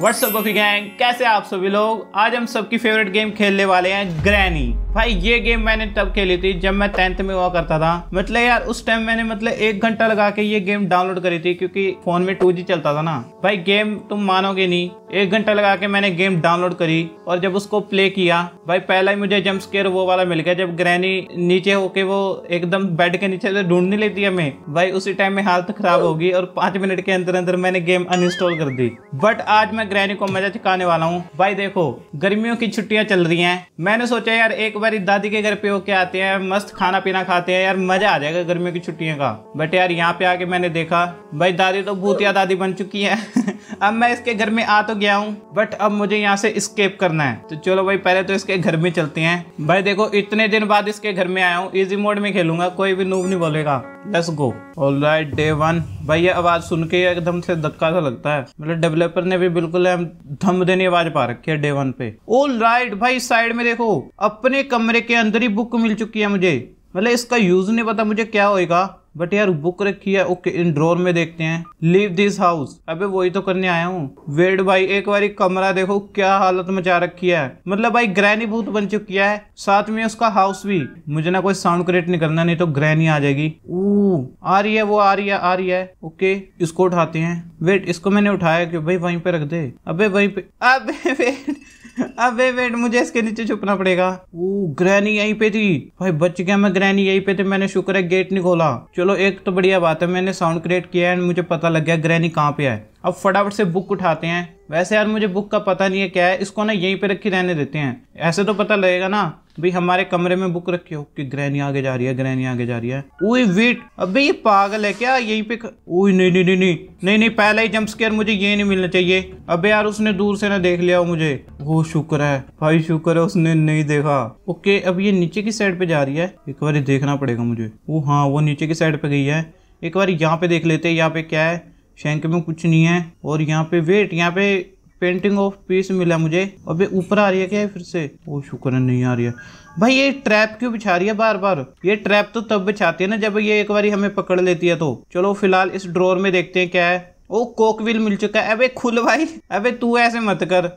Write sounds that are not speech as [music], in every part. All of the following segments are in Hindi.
व्हाट्सअप गोफी गैंग कैसे आप सभी लोग आज हम सबकी फेवरेट गेम खेलने वाले हैं ग्रैनी भाई ये गेम मैंने तब खेली थी जब मैं टेंथ में हुआ करता था मतलब यार उस टाइम मैंने मतलब एक घंटा लगा के ये गेम डाउनलोड करी थी क्योंकि फोन में टू चलता था ना भाई गेम तुम मानोगे नहीं एक घंटा लगा के मैंने गेम डाउनलोड करी और जब उसको प्ले किया भाई पहला ही मुझे जम्प स्केयर वो वाला मिल गया जब ग्रैनी नीचे होके वो एकदम बेड के नीचे से ढूंढने लेती है हमें भाई उसी टाइम में हालत खराब होगी और पांच मिनट के अंदर अंदर मैंने गेम अनइंस्टॉल कर दी बट आज मैं ग्रैनी को मजा चुकाने वाला हूँ भाई देखो गर्मियों की छुट्टियाँ चल रही है मैंने सोचा यार एक बार दादी के घर पे होके आते हैं मस्त खाना पीना खाते हैं यार मजा आ जाएगा गर्मियों की छुट्टियों का बट यार यहाँ पे आके मैंने देखा भाई दादी तो भूतिया दादी बन चुकी है [laughs] अब मैं इसके घर में आ तो गया हूँ बट अब मुझे यहाँ से स्केप करना है तो चलो भाई पहले तो इसके घर में चलते हैं भाई देखो इतने दिन बाद इसके घर में आया हूँ इजी मोड में खेलूंगा कोई भी नूब नहीं बोलेगा let's go all right day one भाई ये आवाज़ सुन के एकदम से धक्का सा लगता है मतलब डेवलपर ने भी बिल्कुल धम देनी आवाज़ पा रखी है डे वन पे ऑल राइट भाई साइड में देखो अपने कमरे के अंदर ही बुक मिल चुकी है मुझे मतलब इसका यूज़ नहीं पता मुझे क्या होएगा बट यार बुक रखी है ओके इन ड्रोर में देखते हैं लीव दिस हाउस अबे वही तो करने आया हूँ वेड भाई एक बारी कमरा देखो क्या हालत मचा रखी है मतलब भाई ग्रैनी भूत बन चुकी है साथ में उसका हाउस भी मुझे ना कोई साउंड क्रिएट नहीं करना नहीं तो ग्रैनी आ जाएगी आ रही है वो आ रही है आ रही है ओके इसको उठाते हैं वेट इसको मैंने उठाया क्यों भाई वहीं पे रख दे अबे वहीं पे अबे वेट अबे वेट मुझे इसके नीचे छुपना पड़ेगा वो ग्रैनी यहीं पे थी भाई बच गया मैं ग्रैनी यहीं पे थी मैंने शुक्र है गेट नहीं खोला चलो एक तो बढ़िया बात है मैंने साउंड क्रिएट किया है मुझे पता लग गया ग्रैनी कहाँ पे है अब फटाफट से बुक उठाते हैं वैसे यार मुझे बुक का पता नहीं है क्या है इसको ना यहीं पे रखी रहने देते हैं ऐसे तो पता लगेगा ना भाई हमारे कमरे में बुक रखी हो कि ग्रहणी आगे जा रही है ग्रहणी आगे जा रही है ओए वेट अबे ये पागल है क्या यहीं पे ओए नहीं नहीं नहीं नहीं नहीं नहीं पहला ही जंप स्केयर मुझे ये नहीं मिलना चाहिए अबे यार उसने दूर से ना देख लिया हो मुझे वो शुक्र है भाई शुक्र है उसने नहीं देखा ओके अब ये नीचे की साइड पे जा रही है एक बार देखना पड़ेगा मुझे वो हाँ वो नीचे की साइड पे गई है एक बार यहाँ पे देख लेते हैं यहाँ पे क्या है शैंक में कुछ नहीं है और यहाँ पे वेट यहाँ पे पेंटिंग ऑफ पीस मिला मुझे अबे ऊपर आ रही है क्या फिर से वो शुक्र नहीं आ रही है भाई ये ट्रैप क्यों बिछा रही है बार बार ये ट्रैप तो तब बिछाती है ना जब ये एक बार हमें पकड़ लेती है तो चलो फिलहाल इस ड्रोर में देखते हैं क्या है ओ कोकविल मिल चुका है अबे खुल भाई अबे तू ऐसे मत कर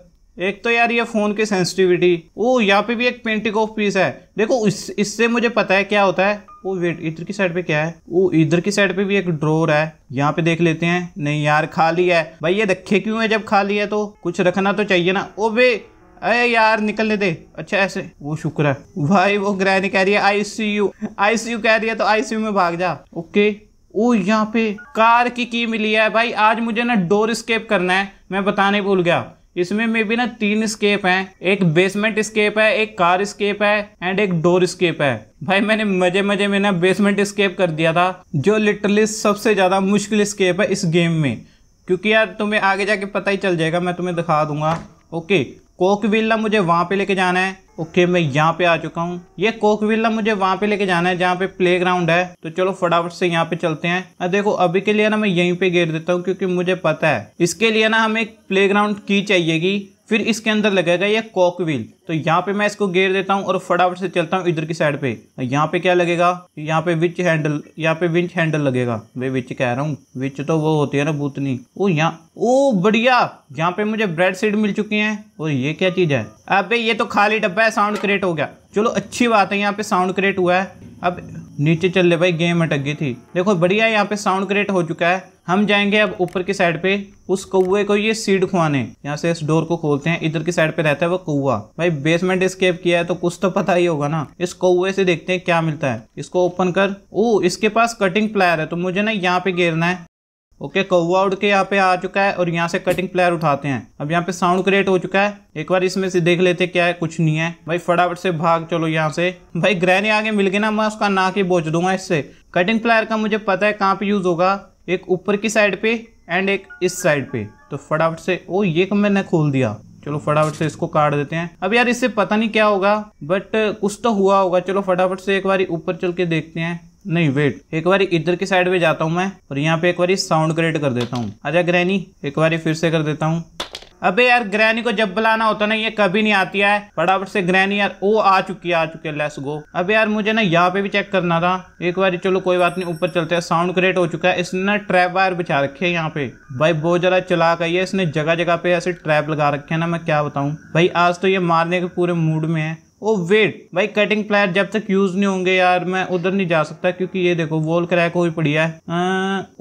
एक तो यार ये फ़ोन की सेंसिटिविटी ओ यहाँ पे भी एक पेंटिंग ऑफ पीस है देखो इस इससे मुझे पता है क्या होता है वो वेट इधर की साइड पे क्या है वो इधर की साइड पे भी एक ड्रोर है यहाँ पे देख लेते हैं नहीं यार खाली है भाई ये रखे क्यों है जब खाली है तो कुछ रखना तो चाहिए ना ओ बे अरे यार निकलने दे अच्छा ऐसे वो शुक्र है भाई वो ग्रहणी कह रही है आई सी यू कह रही है तो आईसीयू में भाग जा ओके ओ यहाँ पे कार की की मिली है भाई आज मुझे ना डोर स्केप करना है मैं बताने भूल गया इसमें में भी ना तीन स्केप हैं एक बेसमेंट स्केप है एक कार स्केप है एंड एक डोर स्केप है भाई मैंने मजे मजे में ना बेसमेंट स्केप कर दिया था जो लिटरली सबसे ज़्यादा मुश्किल स्केप है इस गेम में क्योंकि यार तुम्हें आगे जाके पता ही चल जाएगा मैं तुम्हें दिखा दूंगा ओके कोकविल्ला मुझे वहाँ पे लेके जाना है ओके मैं यहाँ पे आ चुका हूँ ये कोकविल्ला मुझे वहाँ पे लेके जाना है जहाँ पे प्ले ग्राउंड है तो चलो फटाफट से यहाँ पे चलते हैं देखो अभी के लिए ना मैं यहीं पे गेर देता हूँ क्योंकि मुझे पता है इसके लिए ना हमें एक प्ले ग्राउंड की चाहिएगी फिर इसके अंदर लगेगा ये कॉक व्हील तो यहाँ पे मैं इसको गेर देता हूँ और फटाफट से चलता हूँ इधर की साइड पे यहाँ पे क्या लगेगा यहाँ पे विच हैंडल यहाँ पे विंच हैंडल लगेगा मैं विच कह रहा हूँ विच तो वो होती है ना बूतनी ओ यहाँ ओ बढ़िया यहाँ पे मुझे ब्रेड सीड मिल चुकी हैं और ये क्या चीज़ है अब ये तो खाली डब्बा है साउंड क्रिएट हो गया चलो अच्छी बात है यहाँ पे साउंड क्रिएट हुआ है अब नीचे चल ले भाई गेम अटक गई थी देखो बढ़िया यहाँ पे साउंड क्रिएट हो चुका है हम जाएंगे अब ऊपर की साइड पे उस कौए को ये सीड खुआने यहाँ से इस डोर को खोलते हैं इधर की साइड पे रहता है वो कौआ भाई बेसमेंट स्केप किया है तो कुछ तो पता ही होगा ना इस कौए से देखते हैं क्या मिलता है इसको ओपन कर ओ इसके पास कटिंग प्लायर है तो मुझे ना यहाँ पे घेरना है ओके कौआ उड़ के यहाँ पे आ चुका है और यहाँ से कटिंग प्लेयर उठाते हैं अब यहाँ पे साउंड क्रिएट हो चुका है एक बार इसमें से देख लेते क्या है कुछ नहीं है भाई फटाफट से भाग चलो यहाँ से भाई ग्रहणी आगे मिल गई ना मैं उसका नाक ही बोझ दूंगा इससे कटिंग प्लेयर का मुझे पता है कहाँ पे यूज होगा एक ऊपर की साइड पे एंड एक इस साइड पे तो फटाफट से ओ ये कम मैंने खोल दिया चलो फटाफट से इसको काट देते हैं अब यार इससे पता नहीं क्या होगा बट कुछ तो हुआ होगा चलो फटाफट से एक बार ऊपर चल के देखते हैं नहीं वेट एक बार इधर की साइड पे जाता हूँ मैं और यहाँ पे एक बार साउंड क्रिएट कर देता हूँ अच्छा ग्रैनी एक बार फिर से कर देता हूँ अबे यार ग्रैनी को जब बुलाना होता ना ये कभी नहीं आती है फटाफट से ग्रैनी यार ओ आ चुकी है आ चुकी है लेस गो अबे यार मुझे ना यहाँ पे भी चेक करना था एक बार चलो कोई बात नहीं ऊपर चलते हैं साउंड क्रिएट हो चुका है इसने ना ट्रैप वायर बिछा रखे है यहाँ पे भाई बहुत ज़्यादा चला गई है इसने जगह जगह पे ऐसे ट्रैप लगा रखे है ना मैं क्या बताऊँ भाई आज तो ये मारने के पूरे मूड में है ओ oh, वेट भाई कटिंग प्लायर जब तक यूज नहीं होंगे यार मैं उधर नहीं जा सकता क्योंकि ये देखो वॉल क्रैक हो पड़ी है आ,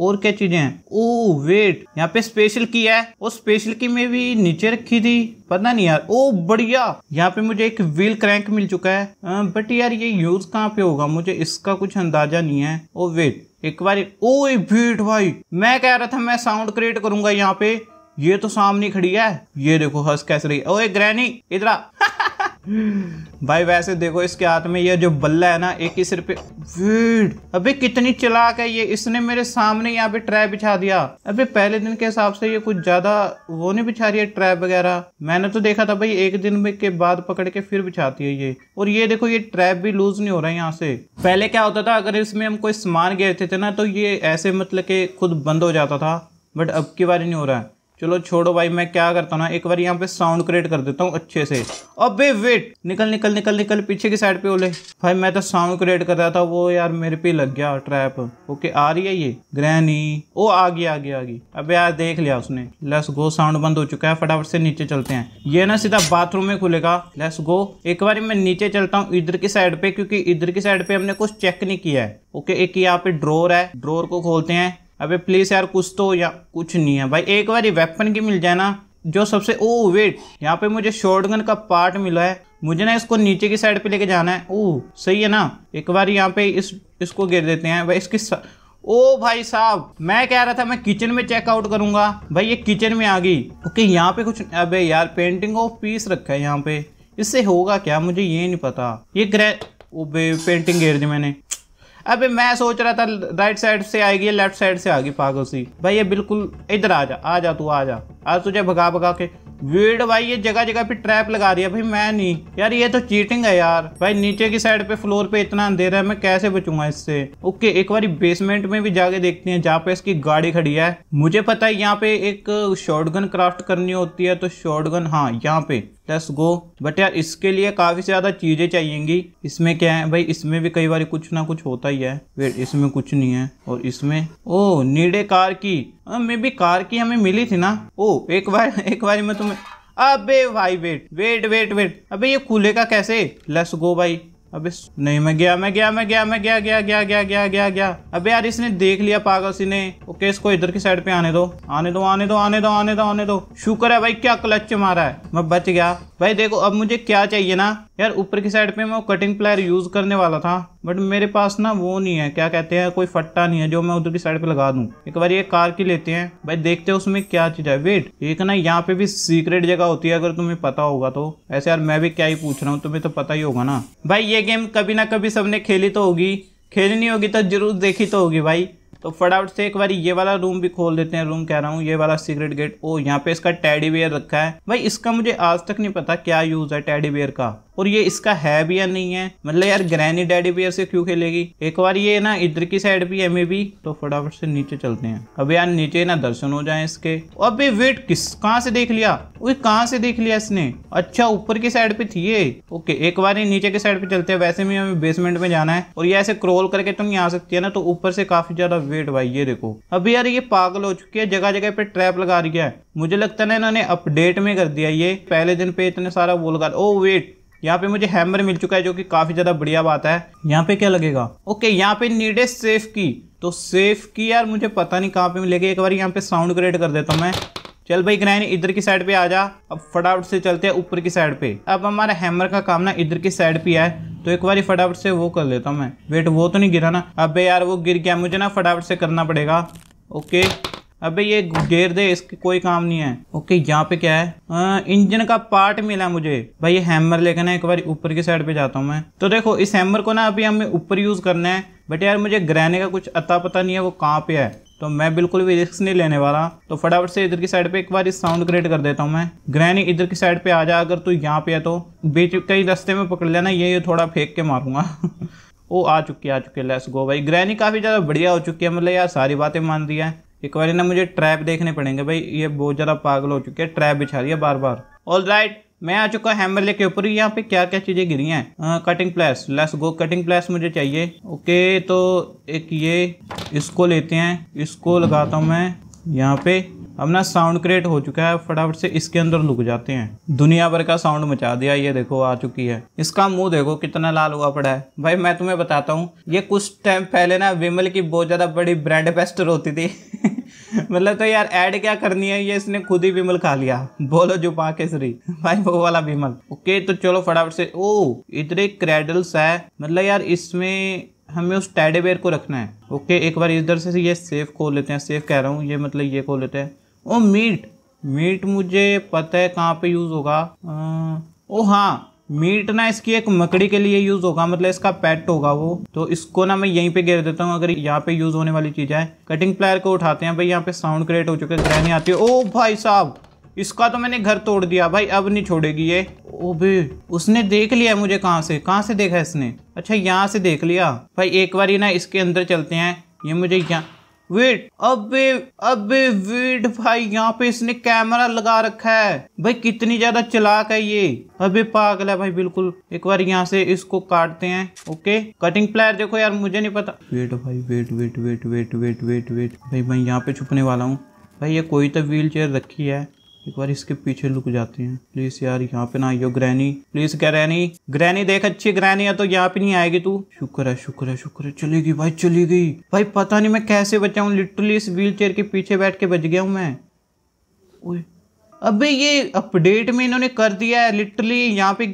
और क्या चीजें हैं ओ oh, वेट यहाँ पे स्पेशल की है वो स्पेशल की में भी नीचे रखी थी पता नहीं यार ओ oh, बढ़िया यहाँ पे मुझे एक व्हील क्रैंक मिल चुका है आ, बट यार ये यूज कहाँ पे होगा मुझे इसका कुछ अंदाजा नहीं है ओ वेट एक बार ओ वेट भाई मैं कह रहा था मैं साउंड क्रिएट करूंगा यहाँ पे ये तो सामने खड़ी है ये देखो हंस कैसे रही ओ ग्रैनी इधरा भाई वैसे देखो इसके हाथ में ये जो बल्ला है ना ही सिर पे अबे कितनी चलाक है ये इसने मेरे सामने यहाँ पे ट्रैप बिछा दिया अबे पहले दिन के हिसाब से ये कुछ ज्यादा वो नहीं बिछा रही है ट्रैप वगैरह मैंने तो देखा था भाई एक दिन में के बाद पकड़ के फिर बिछाती है ये और ये देखो ये ट्रैप भी लूज नहीं हो रहा है यहाँ से पहले क्या होता था अगर इसमें हम कोई सामान गिरते थे ना तो ये ऐसे मतलब के खुद बंद हो जाता था बट अब की बार नहीं हो रहा है चलो छोड़ो भाई मैं क्या करता हूँ ना एक बार यहाँ पे साउंड क्रिएट कर देता हूँ अच्छे से अबे वेट निकल निकल निकल निकल पीछे की साइड पे बोले भाई मैं तो साउंड क्रिएट कर रहा था वो यार मेरे पे लग गया ट्रैप ओके आ रही है ये ग्रहणी ओ आ गई आ गई आ गई अब यार देख लिया उसने लेस गो साउंड बंद हो चुका है फटाफट से नीचे चलते हैं ये ना सीधा बाथरूम में खुलेगा लेस गो एक बार मैं नीचे चलता हूँ इधर की साइड पे क्योंकि इधर की साइड पे हमने कुछ चेक नहीं किया है ओके एक यहाँ पे ड्रोर है ड्रोर को खोलते हैं अबे प्लीज़ यार कुछ तो या कुछ नहीं है भाई एक बार वेपन की मिल जाए ना जो सबसे ओ वेट यहाँ पे मुझे शॉर्टगन का पार्ट मिला है मुझे ना इसको नीचे की साइड पे लेके जाना है ओ सही है ना एक बार यहाँ पे इस इसको गिर देते हैं भाई इसकी सा... ओ भाई साहब मैं कह रहा था मैं किचन में चेकआउट करूंगा भाई ये किचन में आ गई ओके यहाँ पे कुछ अबे यार पेंटिंग ऑफ पीस रखा है यहाँ पे इससे होगा क्या मुझे ये नहीं पता ये ग्रह ओबे पेंटिंग घेर दी मैंने अबे मैं सोच रहा था राइट साइड से आएगी लेफ्ट साइड से आएगी पागल सी भाई ये बिल्कुल इधर आ जा आ जा तू आ जा आज तुझे भगा भगा के वीड भाई ये जगह जगह पे ट्रैप लगा रही है भाई मैं नहीं यार ये तो चीटिंग है यार भाई नीचे की साइड पे फ्लोर पे इतना अंधेरा है मैं कैसे बचूंगा इससे ओके एक बार बेसमेंट में भी जाके देखते हैं जहाँ पे इसकी गाड़ी खड़ी है मुझे पता है यहाँ पे एक शॉर्ट क्राफ्ट करनी होती है तो शॉर्ट गन हाँ यहाँ पे लेट्स गो बट यार इसके लिए काफ़ी ज़्यादा चीज़ें चाहिएंगी इसमें क्या है भाई इसमें भी कई बार कुछ ना कुछ होता ही है वेट इसमें कुछ नहीं है और इसमें ओ नीडे कार की मे भी कार की हमें मिली थी ना ओ एक बार [laughs] एक बार मैं तुम्हें अबे भाई वेट वेट वेट वेट अबे ये खुलेगा कैसे लेट्स गो भाई अबे नहीं मैं गया मैं गया मैं गया मैं गया गया गया गया गया गया गया अबे यार इसने देख लिया पागल सी ने ओके इसको इधर की साइड पे आने दो आने दो आने दो आने दो आने दो आने दो शुक्र है भाई क्या क्लच मारा है मैं बच गया भाई देखो अब मुझे क्या चाहिए ना यार ऊपर की साइड पे मैं वो कटिंग प्लायर यूज करने वाला था बट मेरे पास ना वो नहीं है क्या कहते हैं कोई फट्टा नहीं है जो मैं उधर की साइड पे लगा दूं एक बार ये कार की लेते हैं भाई देखते हैं उसमें क्या चीज है वेट एक ना यहाँ पे भी सीक्रेट जगह होती है अगर तुम्हें पता होगा तो ऐसे यार मैं भी क्या ही पूछ रहा हूँ तुम्हें तो पता ही होगा ना भाई ये ये गेम कभी ना कभी सबने खेली तो होगी खेलनी होगी तो जरूर देखी तो होगी भाई तो फटाफट से एक बार ये वाला रूम भी खोल देते हैं रूम कह रहा हूँ ये वाला सीक्रेट गेट ओ यहाँ पे इसका टैडी बेयर रखा है भाई इसका मुझे आज तक नहीं पता क्या यूज़ है टैडी बेयर का और ये इसका है भी या नहीं है मतलब यार ग्रैनी डैडी बियर से क्यों खेलेगी एक बार ये ना इधर की साइड भी है मे भी तो फटाफट से नीचे चलते हैं अब यार नीचे ना दर्शन हो जाए इसके अब वेट किस कहाँ से देख लिया वो कहाँ से देख लिया इसने अच्छा ऊपर की साइड पे थी ये ओके एक बार ये नीचे की साइड पे चलते हैं वैसे भी हमें बेसमेंट में जाना है और ये ऐसे क्रोल करके तो नहीं आ सकती है ना तो ऊपर से काफी ज्यादा वेट भाई ये देखो अभी यार ये पागल हो चुकी है जगह जगह पे ट्रैप लगा रही है मुझे लगता है ना इन्होंने अपडेट में कर दिया ये पहले दिन पे इतने सारा बोल कर ओ वेट यहाँ पे मुझे हैमर मिल चुका है जो कि काफ़ी ज़्यादा बढ़िया बात है यहाँ पे क्या लगेगा ओके यहाँ पे नीडे सेफ की तो सेफ की यार मुझे पता नहीं कहाँ पे मिलेगी एक बार यहाँ पे साउंड क्रिएट कर देता हूँ मैं चल भाई ग्रहण इधर की साइड पे आ जा अब फटाफट से चलते हैं ऊपर की साइड पे अब हमारा हैमर का काम ना इधर की साइड पे है तो एक बार फटाफट से वो कर लेता हूँ मैं वेट वो तो नहीं गिरा ना अब यार वो गिर गया मुझे ना फटाफट से करना पड़ेगा ओके अबे ये घेर दे इसके कोई काम नहीं है ओके यहाँ पे क्या है आ, इंजन का पार्ट मिला मुझे भाई ये हैमर लेकर ना एक बार ऊपर की साइड पे जाता हूँ मैं तो देखो इस हैमर को ना अभी हमें ऊपर यूज़ करना है बट यार मुझे ग्रहने का कुछ अता पता नहीं है वो कहाँ पे है तो मैं बिल्कुल भी रिस्क नहीं लेने वाला तो फटाफट से इधर की साइड पे एक बार इस साउंड क्रिएट कर देता हूँ मैं ग्रहण इधर की साइड पे आ जा अगर तू यहाँ पे है तो बीच कई रास्ते में पकड़ लेना ये, ये थोड़ा फेंक के मारूंगा वो [laughs] आ चुकी है आ चुकी है लेट्स गो भाई ग्रैनी काफ़ी ज़्यादा बढ़िया हो चुकी है मतलब यार सारी बातें मान रही है एक बार ना मुझे ट्रैप देखने पड़ेंगे भाई ये बहुत ज़्यादा पागल हो चुके हैं ट्रैप बिछा रही है बार बार ऑल राइट मैं आ चुका हैमर के ऊपर यहाँ पे क्या क्या चीज़ें गिरी हैं cutting pliers let's go cutting pliers मुझे चाहिए ओके तो एक ये इसको लेते हैं इसको लगाता हूँ मैं यहाँ पे अब ना साउंड क्रिएट हो चुका है फटाफट से इसके अंदर लुक जाते हैं दुनिया भर का साउंड मचा दिया ये देखो आ चुकी है इसका मुंह देखो कितना लाल हुआ पड़ा है भाई मैं तुम्हें बताता हूँ ये कुछ टाइम पहले ना विमल की बहुत ज़्यादा बड़ी ब्रांड पेस्टर होती थी [laughs] मतलब तो यार ऐड क्या करनी है ये इसने खुद ही विमल खा लिया बोलो जो श्री भाई वो वाला विमल ओके तो चलो फटाफट से ओ इतने क्रेडल्स है मतलब यार इसमें हमें उस टैडे बेयर को रखना है ओके एक बार इधर से ये सेफ खोल लेते हैं सेफ कह रहा हूँ ये मतलब ये खोल लेते हैं ओ मीट मीट मुझे पता है कहाँ पे यूज़ होगा ओ हाँ मीट ना इसकी एक मकड़ी के लिए यूज़ होगा मतलब इसका पेट होगा वो तो इसको ना मैं यहीं पे गिर देता हूँ अगर यहाँ पे यूज़ होने वाली चीज़ है कटिंग प्लायर को उठाते हैं भाई यहाँ पे साउंड क्रिएट हो चुके ग्रह नहीं आती है ओ भाई साहब इसका तो मैंने घर तोड़ दिया भाई अब नहीं छोड़ेगी ये ओ बे उसने देख लिया मुझे कहाँ से कहाँ से देखा इसने अच्छा यहाँ से देख लिया भाई एक बार ना इसके अंदर चलते हैं ये मुझे यहाँ वेट अबे अबे वेट भाई यहाँ पे इसने कैमरा लगा रखा है भाई कितनी ज्यादा चलाक है ये अबे पागल है भाई बिल्कुल एक बार यहाँ से इसको काटते हैं ओके कटिंग प्लेयर देखो यार मुझे नहीं पता वेट भाई wait wait wait wait wait wait wait भाई मैं यहाँ पे छुपने वाला हूँ भाई ये कोई तो व्हील चेयर रखी है एक बार इसके पीछे लुक जाते हैं प्लीज यार यहाँ पे ना आइयो ग्रैनी प्लीज ग्रैनी ग्रैनी देख अच्छी ग्रैनी है तो यहाँ पे नहीं आएगी तू शुक्र है शुक्र है शुक्र है चली गई भाई चली गई भाई पता नहीं मैं कैसे बचाऊँ लिटरली इस व्हील चेयर के पीछे बैठ के बच गया हूँ मैं अबे ये अपडेट में इन्होंने कर दिया है लिटरली यहाँ पे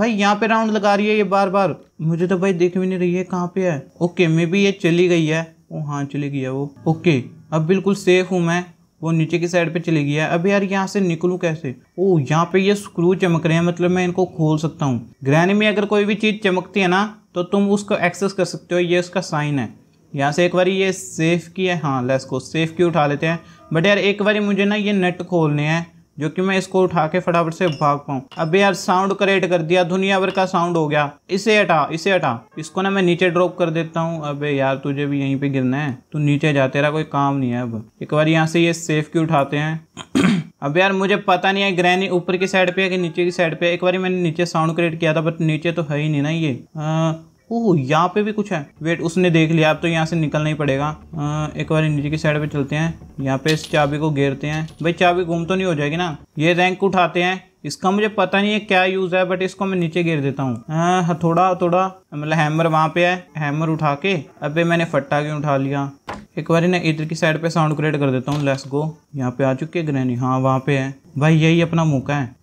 भाई यहाँ पे राउंड लगा रही है ये बार बार मुझे तो भाई देख भी नहीं रही है कहाँ पे है ओके मे भी ये चली गई है ओ हाँ चली गई है वो ओके अब बिल्कुल सेफ हूँ मैं वो नीचे की साइड पे चली है अब यार यहाँ से निकलूँ कैसे ओ यहाँ पे ये स्क्रू चमक रहे हैं मतलब मैं इनको खोल सकता हूँ ग्रहण में अगर कोई भी चीज़ चमकती है ना तो तुम उसको एक्सेस कर सकते हो ये उसका साइन है यहाँ से एक बार ये सेफ़ की है हाँ लेस को सेफ़ की उठा लेते हैं बट यार एक बार मुझे ना ये नेट खोलने हैं जो कि मैं इसको उठा के फटाफट से भाग पाऊँ अब यार साउंड क्रिएट कर दिया दुनिया भर का साउंड हो गया इसे हटा इसे हटा इसको ना मैं नीचे ड्रॉप कर देता हूँ अबे यार तुझे भी यहीं पे गिरना है तू नीचे जा तेरा कोई काम नहीं है अब एक बार यहाँ से ये सेफ की उठाते हैं [clears throat] अब यार मुझे पता नहीं है ग्रैनी ऊपर की साइड पे है कि नीचे की साइड पे एक बार मैंने नीचे साउंड क्रिएट किया था बट नीचे तो है ही नहीं ना ये आ, ओह यहाँ पे भी कुछ है वेट उसने देख लिया अब तो यहाँ से निकलना ही पड़ेगा आ, एक बार नीचे की साइड पे चलते हैं यहाँ पे इस चाबी को घेरते हैं भाई चाबी घूम तो नहीं हो जाएगी ना ये रैंक उठाते हैं इसका मुझे पता नहीं है क्या यूज़ है बट इसको मैं नीचे गिर देता हूँ हाँ, थोड़ा थोड़ा मतलब हैमर वहाँ पे है हैमर उठा के अबे मैंने फट्टा क्यों उठा लिया एक बार ना इधर की साइड पे साउंड क्रिएट कर देता हूँ लेस गो यहाँ पे आ चुके ग्रैनी हाँ वहाँ पे है भाई यही अपना मौका है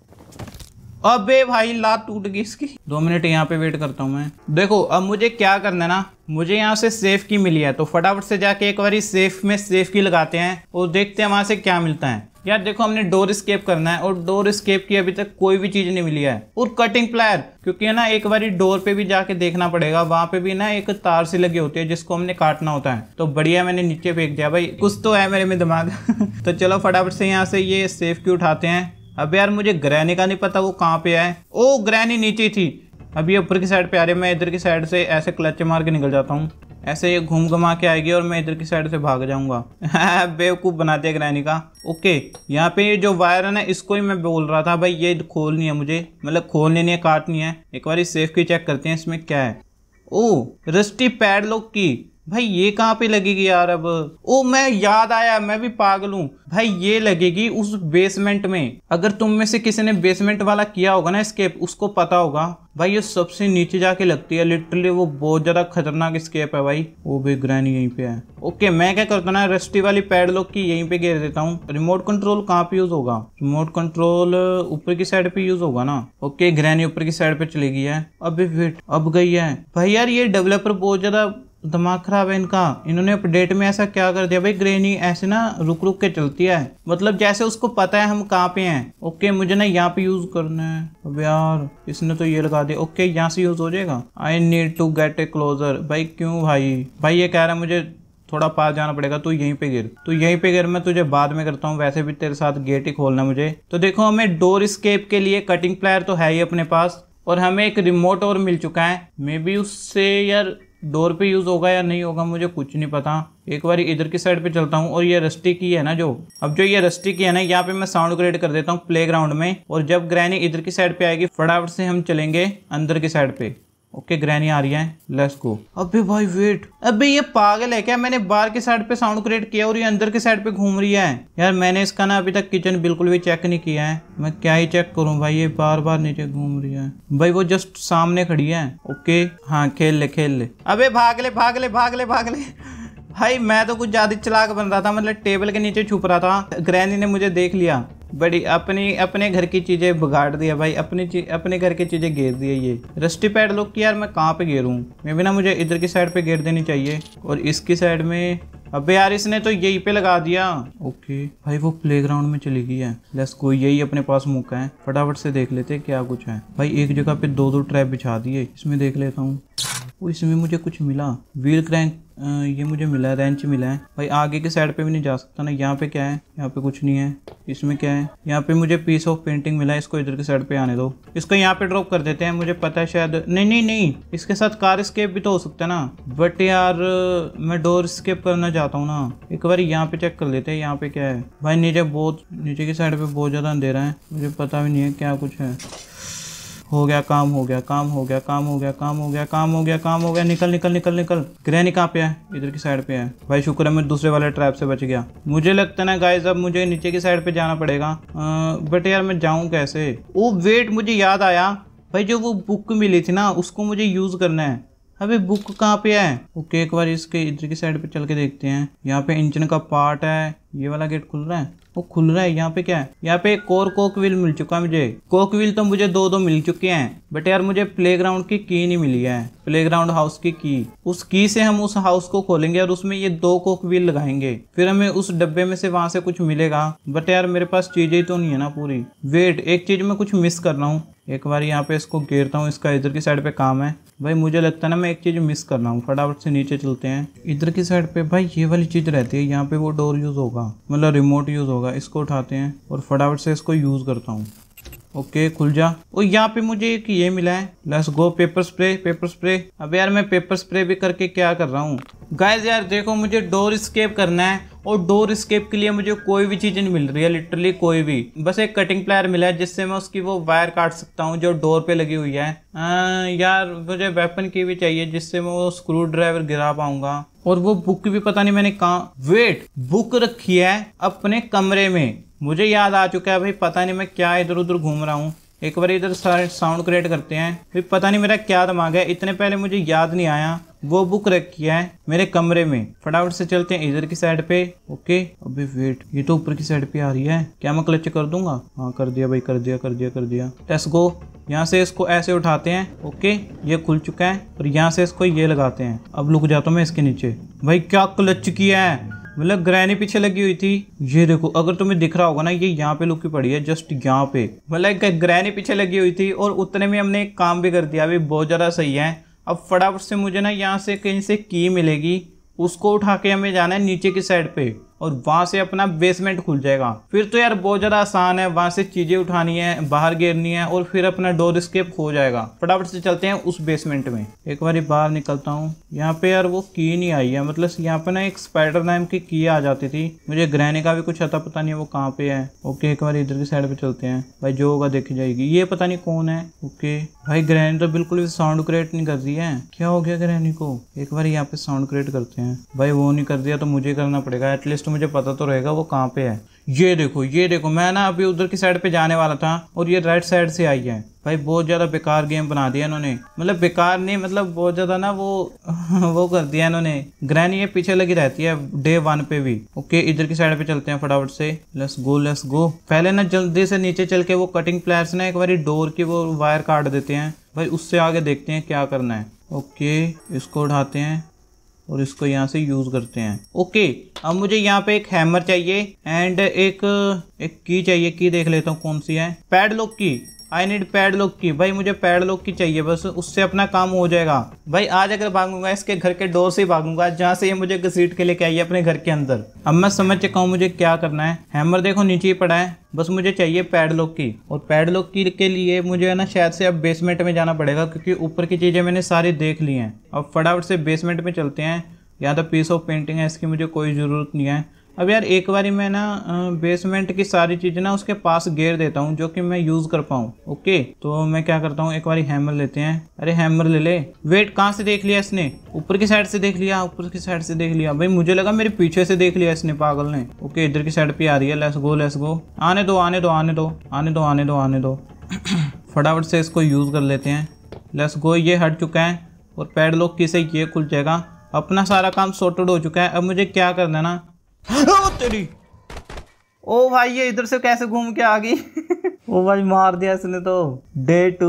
अबे भाई लात टूट गई इसकी दो मिनट यहाँ पे वेट करता हूँ मैं देखो अब मुझे क्या करना है ना मुझे यहाँ से सेफ की मिली है तो फटाफट से जाके एक बार सेफ में सेफ की लगाते हैं और देखते हैं वहां से क्या मिलता है यार देखो हमने डोर स्केप करना है और डोर स्केप की अभी तक कोई भी चीज़ नहीं मिली है और कटिंग प्लायर क्योंकि है ना एक बार डोर पे भी जाके देखना पड़ेगा वहाँ पे भी ना एक तार सी लगी होती है जिसको हमने काटना होता है तो बढ़िया मैंने नीचे फेंक दिया भाई कुछ तो है मेरे में दिमाग [laughs] तो चलो फटाफट से यहाँ से ये सेफ की उठाते हैं अब यार मुझे ग्रैनी का नहीं पता वो कहाँ पे है ओ ग्रैनी नीचे थी अभी ऊपर की साइड पे आ रही है मैं इधर की साइड से ऐसे क्लच मार के निकल जाता हूँ ऐसे ये घूम घुमा के आएगी और मैं इधर की साइड से भाग जाऊंगा [laughs] बेवकूफ़ बना दिया ग्रैनी का ओके यहाँ पे ये जो वायर है ना इसको ही मैं बोल रहा था भाई ये खोलनी है मुझे मतलब खोलनी नहीं है काटनी है एक बार सेफ की चेक करते हैं इसमें क्या है ओ रस्टी पैड लोग की भाई ये कहाँ पे लगेगी यार अब ओ मैं याद आया मैं भी पागल हूँ भाई ये लगेगी उस बेसमेंट में अगर तुम में से किसी ने बेसमेंट वाला किया होगा ना स्केप उसको पता होगा भाई ये सबसे नीचे जाके लगती है लिटरली वो बहुत ज़्यादा खतरनाक स्केप है भाई वो भी ग्रैनी यहीं पे है ओके मैं क्या करता ना रस्टी वाली पैड लॉक की यहीं पे घेर देता हूँ रिमोट कंट्रोल कहाँ पे यूज़ होगा रिमोट कंट्रोल ऊपर की साइड पे यूज़ होगा ना ओके ग्रैनी ऊपर की साइड पे चली गई है अभी फिट अब गई है भाई यार ये डेवलपर बहुत ज़्यादा दिमाग खराब है इनका इन्होंने अपडेट में ऐसा क्या कर दिया भाई ग्रेनी ऐसे ना रुक रुक के चलती है मतलब जैसे उसको पता है हम कहाँ पे हैं ओके मुझे ना यहाँ पे यूज करना है अब यार इसने तो ये लगा दिया ओके यहाँ से यूज हो जाएगा I need to get a closer भाई क्यों भाई भाई ये कह रहा है मुझे थोड़ा पास जाना पड़ेगा तू यहीं पे गिर तू यहीं पे गिर मैं तुझे बाद में करता हूँ वैसे भी तेरे साथ गेट ही खोलना मुझे तो देखो हमें डोर स्केप के लिए कटिंग प्लायर तो है ही अपने पास और हमें एक रिमोट और मिल चुका है मे बी उससे यार डोर पे यूज़ होगा या नहीं होगा मुझे कुछ नहीं पता एक बार इधर की साइड पे चलता हूँ और ये रस्टी की है ना जो अब जो ये रस्टी की है ना यहाँ पे मैं साउंड क्रिएट कर देता हूँ प्लेग्राउंड में और जब ग्रैनी इधर की साइड पे आएगी फटाफट से हम चलेंगे अंदर की साइड पे ओके ग्रैनी आ रही है लेट्स गो अबे भाई वेट अबे ये पागल है क्या मैंने बाहर के साइड पे साउंड क्रिएट किया और ये अंदर के साइड पे घूम रही है यार मैंने इसका ना अभी तक किचन बिल्कुल भी चेक नहीं किया है मैं क्या ही चेक करूं भाई ये बार बार नीचे घूम रही है भाई वो जस्ट सामने खड़ी है ओके हाँ खेल ले खेल ले अबे भाग ले भाग ले भाग ले भाग ले भाई मैं तो कुछ ज्यादा चलाक बन रहा था मतलब टेबल के नीचे छुप रहा था ग्रैनी ने मुझे देख लिया बड़ी अपनी अपने घर की चीज़ें बिगाड़ दिया भाई अपनी अपने घर की चीज़ें घेर दिए ये रस्टी पैड लुक यार मैं कहाँ पे घेरूँ मे भी ना मुझे इधर की साइड पे गेर देनी चाहिए और इसकी साइड में अबे यार इसने तो यही पे लगा दिया ओके भाई वो प्लेग्राउंड में चली गई है लेस कोई यही अपने पास मौका है फटाफट से देख लेते हैं क्या कुछ है भाई एक जगह पे दो दो ट्रैप बिछा दिए इसमें देख लेता हूँ इसमें मुझे कुछ मिला व्हील क्रैंक ये मुझे मिला है रेंच मिला है भाई आगे के साइड पे भी नहीं जा सकता ना यहाँ पे क्या है यहाँ पे कुछ नहीं है इसमें क्या है यहाँ पे मुझे पीस ऑफ पेंटिंग मिला है इसको इधर के साइड पे आने दो इसको यहाँ पे ड्रॉप कर देते हैं मुझे पता है शायद नहीं नहीं नहीं इसके साथ कार स्केप भी तो हो सकता है ना बट यार मैं डोर स्केप करना चाहता हूँ ना एक बार यहाँ पे चेक कर लेते हैं यहाँ पे क्या है भाई नीचे बहुत नीचे की साइड पे बहुत ज़्यादा अंधेरा है मुझे पता भी नहीं है क्या कुछ है हो गया काम हो गया काम हो गया काम हो गया काम हो गया काम हो गया काम हो गया निकल निकल निकल निकल ग्रहण कहाँ पे है इधर की साइड पे है भाई शुक्र है मैं दूसरे वाले ट्रैप से बच गया मुझे लगता है ना गाय अब मुझे नीचे की साइड पे जाना पड़ेगा बट यार मैं जाऊँ कैसे वो वेट मुझे याद आया भाई जो वो बुक मिली थी ना उसको मुझे यूज़ करना है अभी बुक कहाँ पे है ओके एक बार इसके इधर की साइड पे चल के देखते हैं यहाँ पे इंजन का पार्ट है ये वाला गेट खुल रहा है वो खुल रहा है यहाँ पे क्या है यहाँ पे एक और कोक व्हील मिल चुका है मुझे कोक व्हील तो मुझे दो दो मिल चुके हैं बट यार मुझे प्लेग्राउंड की की नहीं मिली है प्लेग्राउंड हाउस की की उस की से हम उस हाउस को खोलेंगे और उसमें ये दो कोक व्हील लगाएंगे फिर हमें उस डब्बे में से वहां से कुछ मिलेगा बट यार मेरे पास चीजें तो नहीं है ना पूरी वेट एक चीज में कुछ मिस कर रहा हूँ एक बार यहाँ पे इसको घेरता हूँ इसका इधर की साइड पे काम है भाई मुझे लगता है ना मैं एक चीज़ मिस कर रहा हूँ फटाफट से नीचे चलते हैं इधर की साइड पे भाई ये वाली चीज़ रहती है यहाँ पे वो डोर यूज़ होगा मतलब रिमोट यूज़ होगा इसको उठाते हैं और फटाफट से इसको यूज़ करता हूँ ओके खुल जा और यहाँ पे मुझे एक ये मिला है let's go pepper spray pepper spray अब यार मैं पेपर स्प्रे भी करके क्या कर रहा हूँ गाय यार देखो मुझे डोर स्केप करना है और डोर स्केप के लिए मुझे कोई भी चीज़ नहीं मिल रही है लिटरली कोई भी बस एक कटिंग प्लायर मिला है जिससे मैं उसकी वो वायर काट सकता हूँ जो डोर पे लगी हुई है आ, यार मुझे वेपन की भी चाहिए जिससे मैं वो स्क्रू ड्राइवर गिरा पाऊंगा और वो बुक भी पता नहीं मैंने कहा वेट बुक रखी है अपने कमरे में मुझे याद आ चुका है भाई पता नहीं मैं क्या इधर उधर घूम रहा हूँ एक बार इधर साउंड क्रिएट करते हैं फिर पता नहीं मेरा क्या दिमाग है इतने पहले मुझे याद नहीं आया वो बुक रखी है मेरे कमरे में फटाफट से चलते हैं इधर की साइड पे ओके अबे वेट ये तो ऊपर की साइड पे आ रही है क्या मैं क्लच कर दूंगा हाँ कर दिया भाई कर दिया कर दिया कर दिया टेस गो यहाँ से इसको ऐसे उठाते हैं ओके ये खुल चुका है और यहाँ से इसको ये लगाते हैं अब लुक जाता हूँ मैं इसके नीचे भाई क्या क्लच किया है मतलब ग्रैनी पीछे लगी हुई थी ये देखो अगर तुम्हें दिख रहा होगा ना ये यहाँ पे लुकी पड़ी है जस्ट यहाँ पे मतलब ग्रहणी पीछे लगी हुई थी और उतने में हमने एक काम भी कर दिया अभी बहुत ज़्यादा सही है अब फटाफट से मुझे ना यहाँ से कहीं से की मिलेगी उसको उठा के हमें जाना है नीचे की साइड पर और वहाँ से अपना बेसमेंट खुल जाएगा फिर तो यार बहुत ज़्यादा आसान है वहाँ से चीज़ें उठानी है बाहर गिरनी है और फिर अपना डोर स्केप हो जाएगा फटाफट से चलते हैं उस बेसमेंट में एक बार बाहर निकलता हूँ यहाँ पे यार वो की नहीं आई है मतलब यहाँ पे ना एक स्पाइडर नाम की की आ जाती थी मुझे ग्रहने का भी कुछ अता पता नहीं है वो कहाँ पे है ओके एक बार इधर की साइड पे चलते हैं भाई जो होगा देखी जाएगी ये पता नहीं कौन है ओके भाई ग्रहणी तो बिल्कुल भी साउंड क्रिएट नहीं कर रही है क्या हो गया ग्रहणी को एक बार यहाँ पे साउंड क्रिएट करते हैं भाई वो नहीं कर दिया तो मुझे करना पड़ेगा एटलीस्ट तो मुझे पता तो रहेगा वो कहाँ पे है ये देखो ये देखो मैं ना अभी उधर की साइड पे जाने वाला था और ये राइट साइड से आई है भाई बहुत ज़्यादा बेकार गेम बना दिया इन्होंने मतलब बेकार नहीं मतलब बहुत ज़्यादा ना वो [laughs] वो कर दिया इन्होंने ग्रैनी ये पीछे लगी रहती है डे वन पे भी ओके इधर की साइड पे चलते हैं फटाफट से लेट्स गो लेट्स गो पहले ना जल्दी से नीचे चल के वो कटिंग प्लेयर्स ना एक बार डोर की वो वायर काट देते हैं भाई उससे आगे देखते हैं क्या करना है ओके इसको उठाते हैं और इसको यहाँ से यूज़ करते हैं ओके अब मुझे यहाँ पे एक हैमर चाहिए एंड एक एक की चाहिए की देख लेता हूँ कौन सी है पैडलॉक की आई नीड पैड लॉक की भाई मुझे पैड लॉक की चाहिए बस उससे अपना काम हो जाएगा भाई आज अगर भागूंगा इसके घर के डोर से भागूंगा जहाँ से ये मुझे घसीट के लेके आई है अपने घर के अंदर अब मैं समझ चुका हूँ मुझे क्या करना है हैमर देखो नीचे ही पड़ा है बस मुझे चाहिए पैड लॉक की और पैड लॉक की के लिए मुझे है ना शायद से अब बेसमेंट में जाना पड़ेगा क्योंकि ऊपर की चीज़ें मैंने सारी देख ली हैं अब फटाफट से बेसमेंट में चलते हैं यहाँ तो पीस ऑफ पेंटिंग है इसकी मुझे कोई ज़रूरत नहीं है अब यार एक बारी मैं ना बेसमेंट की सारी चीज़ें ना उसके पास घेर देता हूँ जो कि मैं यूज़ कर पाऊँ ओके तो मैं क्या करता हूँ एक बारी हैमर लेते हैं अरे हैमर ले ले वेट कहाँ से देख लिया इसने ऊपर की साइड से देख लिया ऊपर की साइड से देख लिया भाई मुझे लगा मेरे पीछे से देख लिया इसने पागल ने ओके इधर की साइड पे आ रही है लेस गो लेस गो आने दो आने दो आने दो आने दो आने दो आने दो [clears throat] फटाफट से इसको यूज़ कर लेते हैं लेस गो ये हट चुका है और पैडलॉक की से ये खुल जाएगा अपना सारा काम सॉर्टेड हो चुका है अब मुझे क्या करना है ना हाँ, तेरी ओ भाई ये इधर से कैसे घूम के आ गई [laughs] ओ भाई मार दिया इसने तो डे टू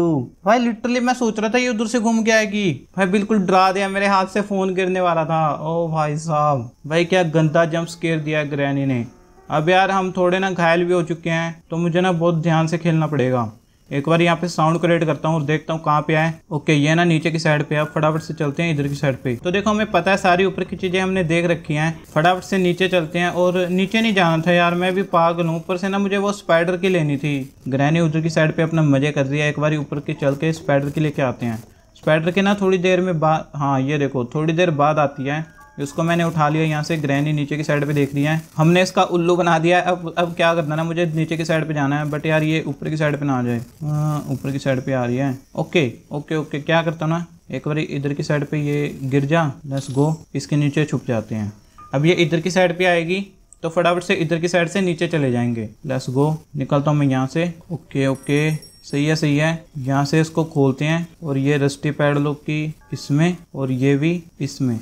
भाई लिटरली मैं सोच रहा था ये उधर से घूम के आएगी भाई बिल्कुल डरा दिया मेरे हाथ से फोन गिरने वाला था ओ भाई साहब भाई क्या गंदा जंप स्केर दिया ग्रैनी ने अब यार हम थोड़े ना घायल भी हो चुके हैं तो मुझे ना बहुत ध्यान से खेलना पड़ेगा एक बार यहाँ पे साउंड क्रिएट करता हूँ और देखता हूँ कहाँ पे आए ओके ये ना नीचे की साइड पे आप फटाफट से चलते हैं इधर की साइड पे तो देखो हमें पता है सारी ऊपर की चीज़ें हमने देख रखी हैं फटाफट से नीचे चलते हैं और नीचे नहीं जाना था यार मैं भी पागल हूँ ऊपर से ना मुझे वो स्पाइडर की लेनी थी ग्रहणी उधर की साइड पे अपना मजे कर दिया एक बार ऊपर के चल के स्पाइडर की लेके आते हैं स्पाइडर के ना थोड़ी देर में बाद हाँ ये देखो थोड़ी देर बाद आती है इसको मैंने उठा लिया यहाँ से ग्रैनी नीचे की साइड पे देख लिया है हमने इसका उल्लू बना दिया है अब अब क्या करना है मुझे नीचे की साइड पे जाना है बट यार ये ऊपर की साइड पे ना आ जाए हाँ, ऊपर की साइड पे आ रही है ओके ओके ओके क्या करता हूँ ना एक बार इधर की साइड पे ये गिर जा लेट्स गो इसके नीचे छुप जाते हैं अब ये इधर की साइड पे आएगी तो फटाफट से इधर की साइड से नीचे चले जाएंगे लेट्स गो निकलता हूँ मैं यहाँ से ओके ओके सही है सही है यहाँ से इसको खोलते हैं और ये रस्टी पैड लोग की इसमें और ये भी इसमें